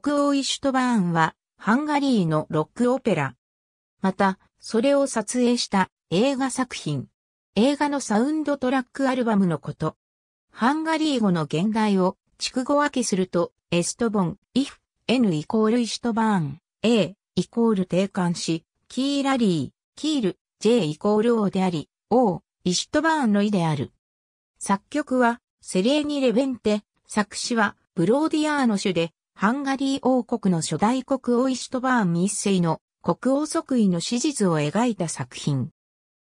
国王イシュトバーンは、ハンガリーのロックオペラ。また、それを撮影した映画作品。映画のサウンドトラックアルバムのこと。ハンガリー語の現代を、筑語分けすると、エストボン、イフ、N イコールイシュトバーン、A イコール定冠し、キーラリー、キール、J イコール O であり、O、イシュトバーンの意である。作曲は、セレーニ・レベンテ、作詞は、ブローディアーノ種で、ハンガリー王国の初代国王イシュトバーン一世の国王即位の史実を描いた作品。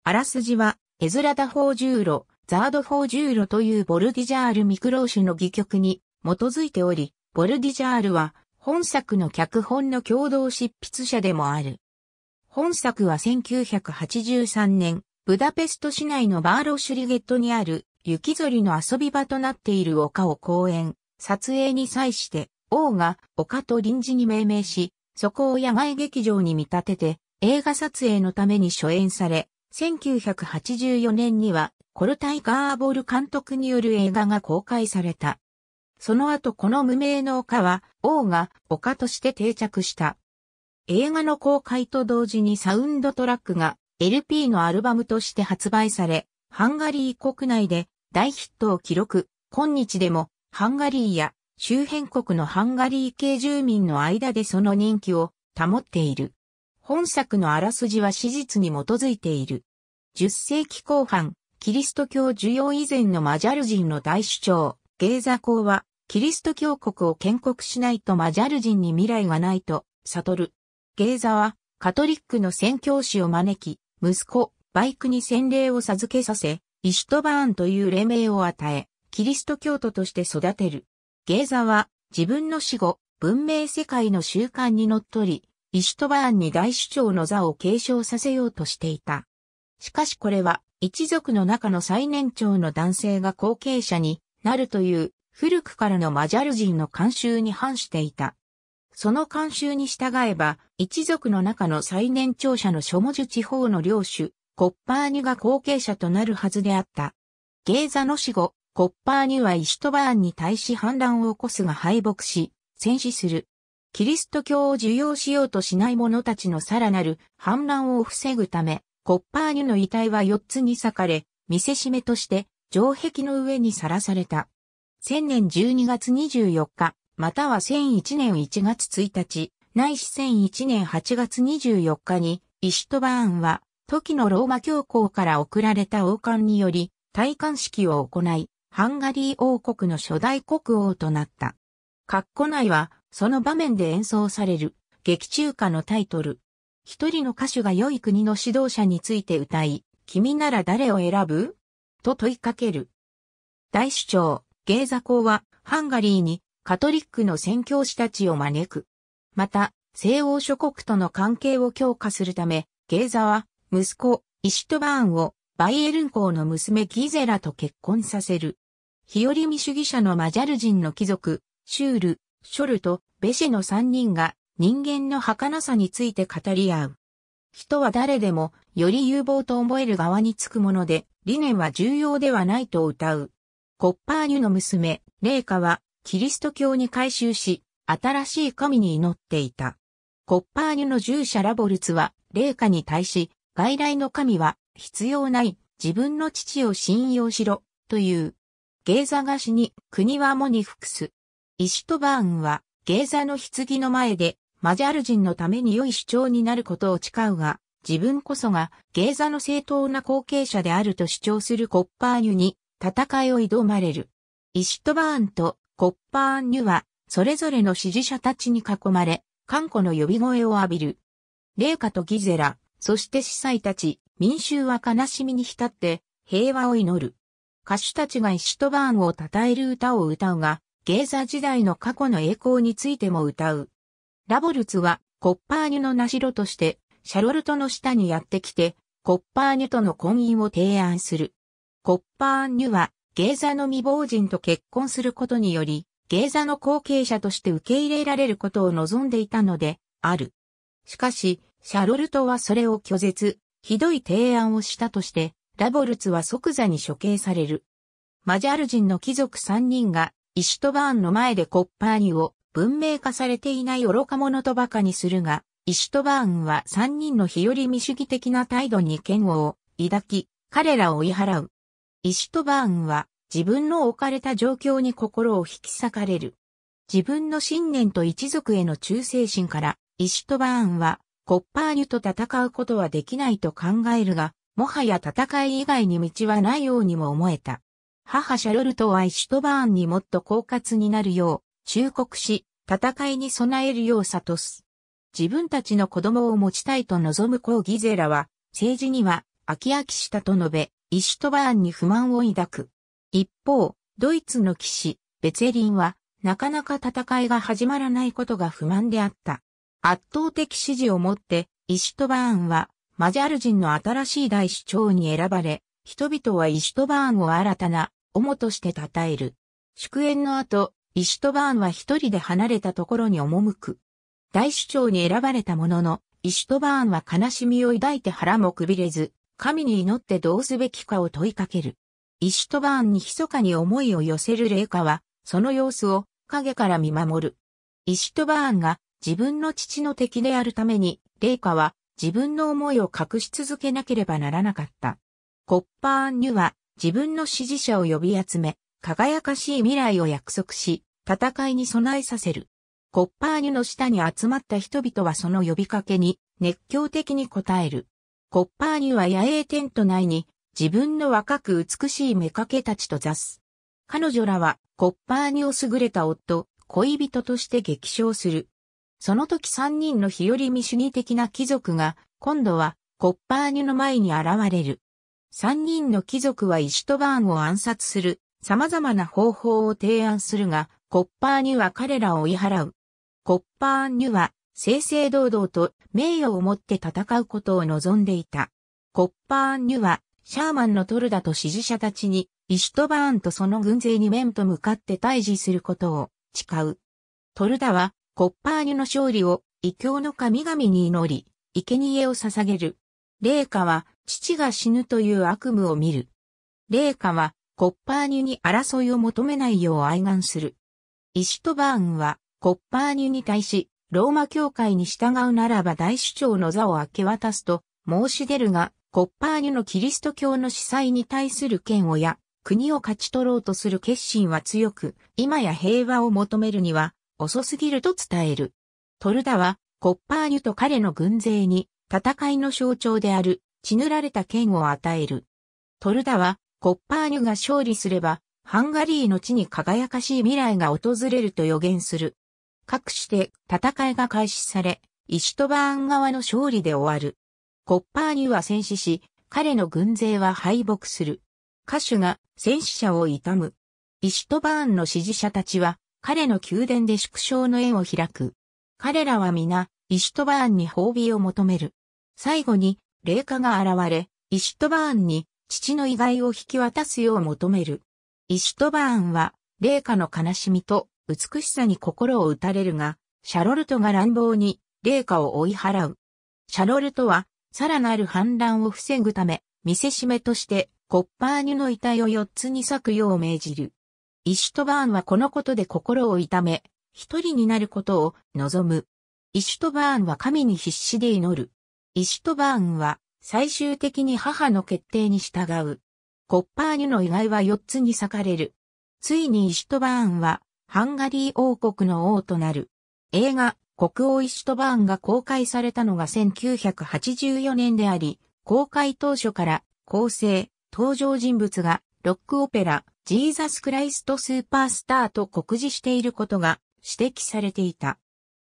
あらすじは、エズラダ・フォージューロ、ザード・フォージューロというボルディジャール・ミクローシュの戯曲に基づいており、ボルディジャールは本作の脚本の共同執筆者でもある。本作は1983年、ブダペスト市内のバーロシュリゲットにある雪ぞりの遊び場となっている丘を公園、撮影に際して王が丘と臨時に命名し、そこを野外劇場に見立てて、映画撮影のために初演され、1984年にはコルタイ・ガーボル監督による映画が公開された。その後この無名の丘は王が丘として定着した。映画の公開と同時にサウンドトラックが LP のアルバムとして発売され、ハンガリー国内で大ヒットを記録、今日でもハンガリーや周辺国のハンガリー系住民の間でその人気を保っている。本作のあらすじは史実に基づいている。10世紀後半、キリスト教需要以前のマジャル人の大主張、ゲーザ公は、キリスト教国を建国しないとマジャル人に未来がないと、悟る。ゲーザは、カトリックの宣教師を招き、息子、バイクに洗礼を授けさせ、イシュトバーンという霊名を与え、キリスト教徒として育てる。ゲーザは自分の死後、文明世界の習慣にのっとり、イシュトバーンに大主張の座を継承させようとしていた。しかしこれは一族の中の最年長の男性が後継者になるという古くからのマジャル人の慣習に反していた。その慣習に従えば、一族の中の最年長者の諸文字地方の領主、コッパーニが後継者となるはずであった。ゲーザの死後、コッパーニュはイシュトバーンに対し反乱を起こすが敗北し、戦死する。キリスト教を受容しようとしない者たちのさらなる反乱を防ぐため、コッパーニュの遺体は4つに裂かれ、見せしめとして城壁の上にさらされた。1000年12月24日、または1001年1月1日、ないし1001年8月24日に、イシュトバーンは、時のローマ教皇から送られた王冠により、戴冠式を行い、ハンガリー王国の初代国王となった。カッコ内は、その場面で演奏される、劇中歌のタイトル。一人の歌手が良い国の指導者について歌い、君なら誰を選ぶと問いかける。大主張、ゲーザ公は、ハンガリーに、カトリックの宣教師たちを招く。また、西欧諸国との関係を強化するため、ゲーザは、息子、イシュトバーンを、バイエルン公の娘ギゼラと結婚させる。日和見主義者のマジャル人の貴族、シュール、ショルとベシェの三人が人間の儚さについて語り合う。人は誰でもより有望と思える側につくもので、理念は重要ではないと歌う。コッパーニュの娘、レイカは、キリスト教に改宗し、新しい神に祈っていた。コッパーニュの従者ラボルツは、レイカに対し、外来の神は必要ない、自分の父を信用しろ、という芸座菓子に国はモニフクス。イシュトバーンは芸座の棺の前でマジャル人のために良い主張になることを誓うが、自分こそがゲーザの正当な後継者であると主張するコッパーニュに戦いを挑まれる。イシュトバーンとコッパーニュはそれぞれの支持者たちに囲まれ、韓国の呼び声を浴びる。霊下とギゼラ、そして司祭たち、民衆は悲しみに浸って平和を祈る。歌手たちがイシュトバーンを称える歌を歌うが、ゲーザ時代の過去の栄光についても歌う。ラボルツは、コッパーニュの名城として、シャロルトの下にやってきて、コッパーニュとの婚姻を提案する。コッパーニュは、ゲーザの未亡人と結婚することにより、ゲーザの後継者として受け入れられることを望んでいたので、ある。しかし、シャロルトはそれを拒絶、ひどい提案をしたとして、ラボルツは即座に処刑される。マジャル人の貴族3人が、イシュトバーンの前でコッパーニを文明化されていない愚か者と馬鹿にするが、イシュトバーンは3人の日和見主義的な態度に嫌悪を抱き、彼らを追い払う。イシュトバーンは自分の置かれた状況に心を引き裂かれる。自分の信念と一族への忠誠心から、イシュトバーンはコッパーニュと戦うことはできないと考えるが、もはや戦い以外に道はないようにも思えた。母シャルルトはイシュトバーンにもっと狡猾になるよう、忠告し、戦いに備えるよう悟す。自分たちの子供を持ちたいと望むコーギゼラは、政治には飽き飽きしたと述べ、イシュトバーンに不満を抱く。一方、ドイツの騎士、ベツェリンは、なかなか戦いが始まらないことが不満であった。圧倒的支持をもって、イシュトバーンは、マジャル人の新しい大首長に選ばれ、人々はイシュトバーンを新たな、主として称える。祝宴の後、イシュトバーンは一人で離れたところに赴く。大首長に選ばれたものの、イシュトバーンは悲しみを抱いて腹もくびれず、神に祈ってどうすべきかを問いかける。イシュトバーンに密かに思いを寄せる霊下は、その様子を影から見守る。イシュトバーンが自分の父の敵であるために、霊下は自分の思いを隠し続けなければならなかった。コッパーン・ニュは自分の支持者を呼び集め、輝かしい未来を約束し、戦いに備えさせる。コッパーニュの下に集まった人々はその呼びかけに熱狂的に応える。コッパーニュは野営テント内に自分の若く美しい目かけたちと座す。彼女らはコッパーニュを優れた夫、恋人として激賞する。その時三人の日和見主義的な貴族が、今度は、コッパーニュの前に現れる。三人の貴族はイシュトバーンを暗殺する、様々な方法を提案するが、コッパーニュは彼らを追い払う。コッパーニュは、正々堂々と名誉を持って戦うことを望んでいた。コッパーニュは、シャーマンのトルダと支持者たちに、イシュトバーンとその軍勢に面と向かって対峙することを誓う。トルダは、コッパーニュの勝利を異教の神々に祈り、生贄を捧げる。霊下は父が死ぬという悪夢を見る。霊下はコッパーニュに争いを求めないよう哀願する。イシュトバーンはコッパーニュに対し、ローマ教会に従うならば大主張の座を明け渡すと申し出るが、コッパーニュのキリスト教の司祭に対する権をや、国を勝ち取ろうとする決心は強く、今や平和を求めるには、遅すぎると伝える。トルダは、コッパーニュと彼の軍勢に、戦いの象徴である、血塗られた剣を与える。トルダは、コッパーニュが勝利すれば、ハンガリーの地に輝かしい未来が訪れると予言する。かくして戦いが開始され、イシュトバーン側の勝利で終わる。コッパーニュは戦死し、彼の軍勢は敗北する。歌手が戦死者を悼む。イシュトバーンの支持者たちは彼の宮殿で縮小の縁を開く。彼らは皆、イシュトバーンに褒美を求める。最後に、霊下が現れ、イシュトバーンに、父の遺骸を引き渡すよう求める。イシュトバーンは、霊下の悲しみと、美しさに心を打たれるが、シャロルトが乱暴に、霊下を追い払う。シャロルトは、さらなる反乱を防ぐため、見せしめとして、コッパーニュの遺体を四つに裂くよう命じる。イシュトバーンはこのことで心を痛め、一人になることを望む。イシュトバーンは神に必死で祈る。イシュトバーンは最終的に母の決定に従う。コッパーニュの意外は4つに裂かれる。ついにイシュトバーンはハンガリー王国の王となる。映画、国王イシュトバーンが公開されたのが1984年であり、公開当初から構成、登場人物がロックオペラ、ジーザス・クライスト・スーパースターと酷似していることが指摘されていた。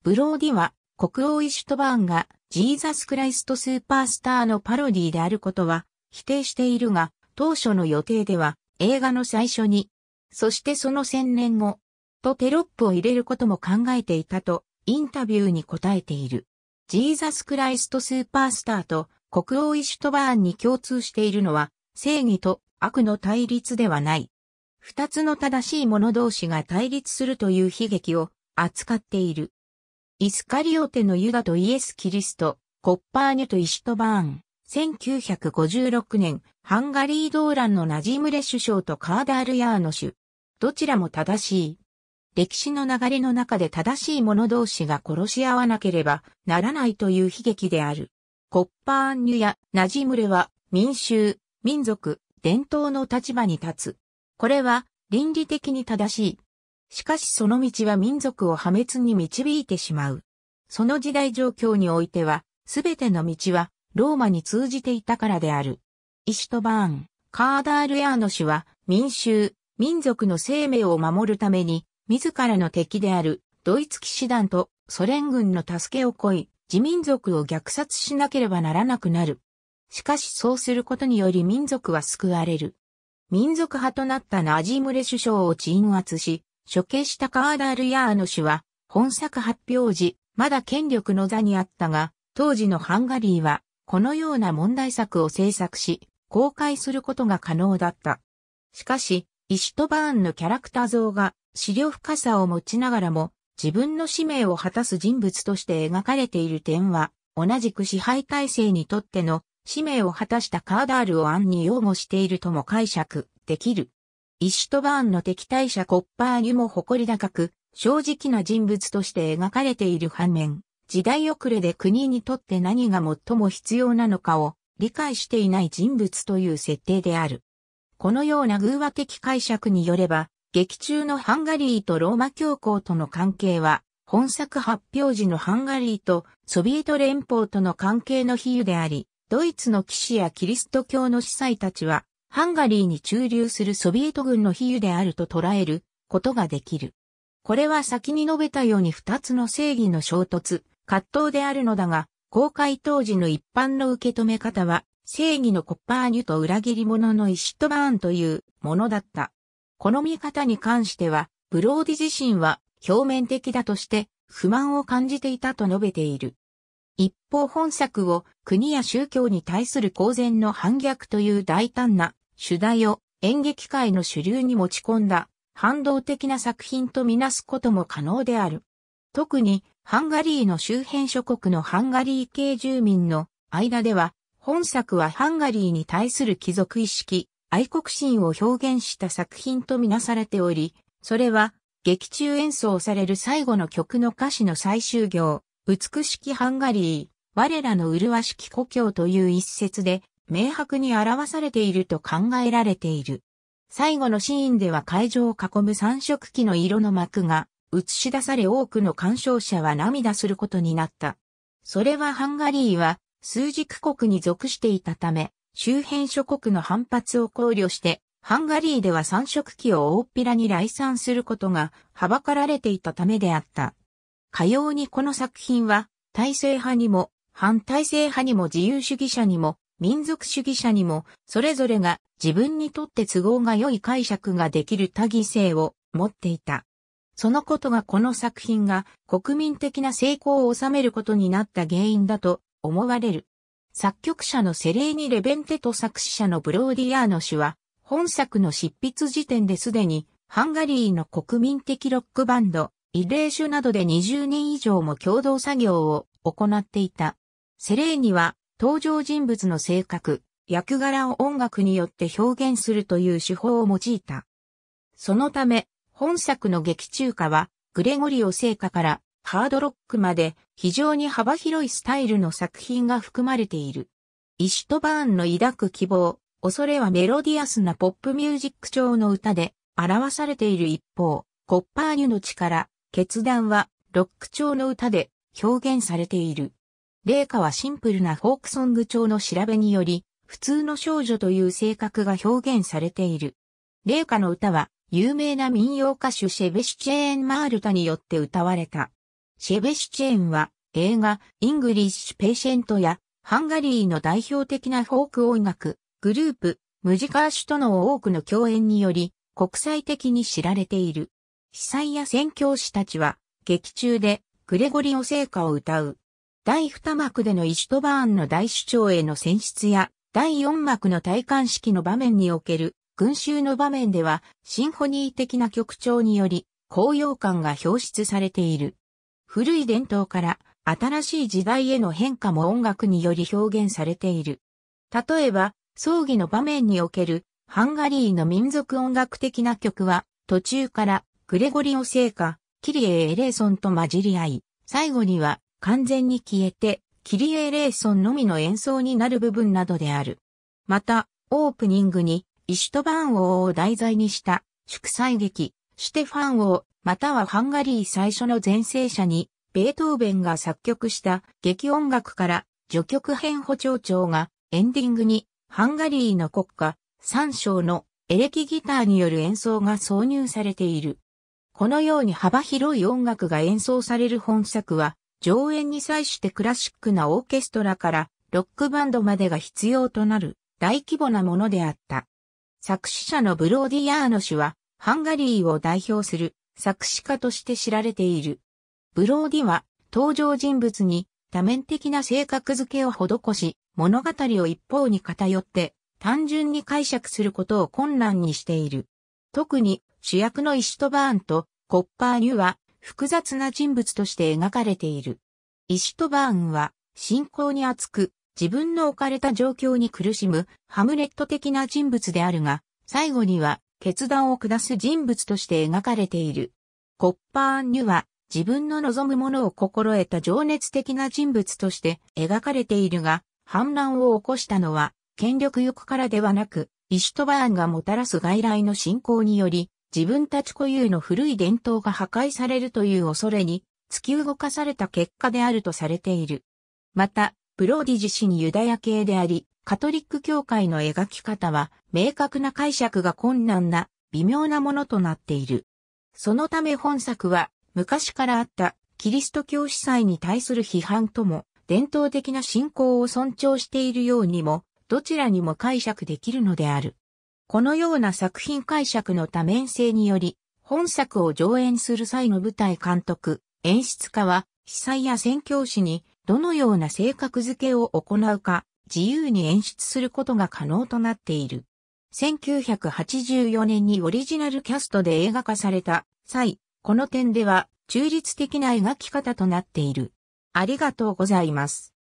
ブローディは国王イシュトバーンがジーザス・クライスト・スーパースターのパロディであることは否定しているが、当初の予定では映画の最初に、そしてその1000年後、とテロップを入れることも考えていたとインタビューに答えている。ジーザス・クライスト・スーパースターと国王イシュトバーンに共通しているのは正義と悪の対立ではない。二つの正しい者同士が対立するという悲劇を扱っている。イスカリオテのユダとイエス・キリスト、コッパーニュとイシュトバーン、1956年、ハンガリー動乱のナジムレ首相とカーダール・ヤーノシュ。どちらも正しい。歴史の流れの中で正しい者同士が殺し合わなければならないという悲劇である。コッパーニュやナジムレは民衆、民族、伝統の立場に立つ。これは倫理的に正しい。しかしその道は民族を破滅に導いてしまう。その時代状況においては、すべての道はローマに通じていたからである。イシュトバーン、カーダールヤーノ氏は民衆、民族の生命を守るために、自らの敵であるドイツ騎士団とソ連軍の助けを請い、自民族を虐殺しなければならなくなる。しかしそうすることにより民族は救われる。民族派となったナジムレ首相を鎮圧し、処刑したカーダールヤーノ氏は、本作発表時、まだ権力の座にあったが、当時のハンガリーは、このような問題作を制作し、公開することが可能だった。しかし、イシュトバーンのキャラクター像が、資料深さを持ちながらも、自分の使命を果たす人物として描かれている点は、同じく支配体制にとっての使命を果たしたカーダールを暗に擁護しているとも解釈できる。イシュトバーンの敵対者コッパーニュも誇り高く、正直な人物として描かれている反面、時代遅れで国にとって何が最も必要なのかを理解していない人物という設定である。このような偶話的解釈によれば、劇中のハンガリーとローマ教皇との関係は、本作発表時のハンガリーとソビエト連邦との関係の比喩であり、ドイツの騎士やキリスト教の司祭たちは、ハンガリーに駐留するソビエト軍の比喩であると捉えることができる。これは先に述べたように二つの正義の衝突、葛藤であるのだが、公開当時の一般の受け止め方は、正義のコッパーニュと裏切り者のイシトバーンというものだった。この見方に関しては、ブローディ自身は表面的だとして不満を感じていたと述べている。一方本作を国や宗教に対する公然の反逆という大胆な主題を演劇界の主流に持ち込んだ反動的な作品とみなすことも可能である。特にハンガリーの周辺諸国のハンガリー系住民の間では本作はハンガリーに対する貴族意識、愛国心を表現した作品とみなされており、それは劇中演奏される最後の曲の歌詞の最終行、美しきハンガリー、我らの麗しき故郷という一節で、明白に表されていると考えられている。最後のシーンでは会場を囲む三色旗の色の幕が映し出され多くの鑑賞者は涙することになった。それはハンガリーは数軸国に属していたため、周辺諸国の反発を考慮して、ハンガリーでは三色旗を大っぴらに来賛することがはばかられていたためであった。かようにこの作品は、体制派にも、反体制派にも自由主義者にも、民族主義者にも、それぞれが自分にとって都合が良い解釈ができる多義性を持っていた。そのことがこの作品が国民的な成功を収めることになった原因だと思われる。作曲者のセレーニ・レベンテと作詞者のブローディアーノ氏は、本作の執筆時点ですでにハンガリーの国民的ロックバンド、慰例酒などで20人以上も共同作業を行っていた。セレーニは登場人物の性格、役柄を音楽によって表現するという手法を用いた。そのため、本作の劇中歌は、グレゴリオ聖歌からハードロックまで非常に幅広いスタイルの作品が含まれている。イシュトバーンの抱く希望、恐れはメロディアスなポップミュージック調の歌で表されている一方、コッパーニュの力、決断はロック調の歌で表現されている。麗華はシンプルなフォークソング調の調べにより、普通の少女という性格が表現されている。麗華の歌は、有名な民謡歌手シェベシュチェーン・マールタによって歌われた。シェベシュチェーンは、映画、イングリッシュ・ペイシェントや、ハンガリーの代表的なフォーク音楽、グループ、ムジカーシュとの多くの共演により、国際的に知られている。被災や宣教師たちは、劇中でグレゴリオ聖歌を歌う。第二幕でのイシュトバーンの大主張への選出や、第四幕の戴冠式の場面における群衆の場面では、シンフォニー的な曲調により、高揚感が表出されている。古い伝統から、新しい時代への変化も音楽により表現されている。例えば、葬儀の場面における、ハンガリーの民族音楽的な曲は、途中からグレゴリオ聖歌、キリエ・エレーソンと混じり合い、最後には完全に消えて、キリエ・エレーソンのみの演奏になる部分などである。また、オープニングに、イシュトバーン王を題材にした祝祭劇、シュテファン王、またはハンガリー最初の前世者に、ベートーベンが作曲した劇音楽から序曲編補聴長がエンディングにハンガリーの国歌3章のエレキギターによる演奏が挿入されている。このように幅広い音楽が演奏される本作は、上演に際してクラシックなオーケストラからロックバンドまでが必要となる大規模なものであった。作詞者のブローディアーノ氏は、ハンガリーを代表する作詞家として知られている。ブローディは登場人物に多面的な性格づけを施し、物語を一方に偏って単純に解釈することを困難にしている。特に主役のイシュトバーンとコッパーニュは複雑な人物として描かれている。イシュトバーンは信仰に厚く自分の置かれた状況に苦しむハムレット的な人物であるが、最後には決断を下す人物として描かれている。コッパーニュは自分の望むものを心得た情熱的な人物として描かれているが、反乱を起こしたのは権力欲からではなく、イシュトバーンがもたらす外来の信仰により、自分たち固有の古い伝統が破壊されるという恐れに突き動かされた結果であるとされている。また、ブローディ自身ユダヤ系であり、カトリック教会の描き方は明確な解釈が困難な微妙なものとなっている。そのため本作は昔からあったキリスト教司祭に対する批判とも伝統的な信仰を尊重しているようにもどちらにも解釈できるのである。このような作品解釈の多面性により、本作を上演する際の舞台監督、演出家は、被災や宣教師にどのような性格づけを行うか、自由に演出することが可能となっている。1984年にオリジナルキャストで映画化された際、この点では中立的な描き方となっている。ありがとうございます。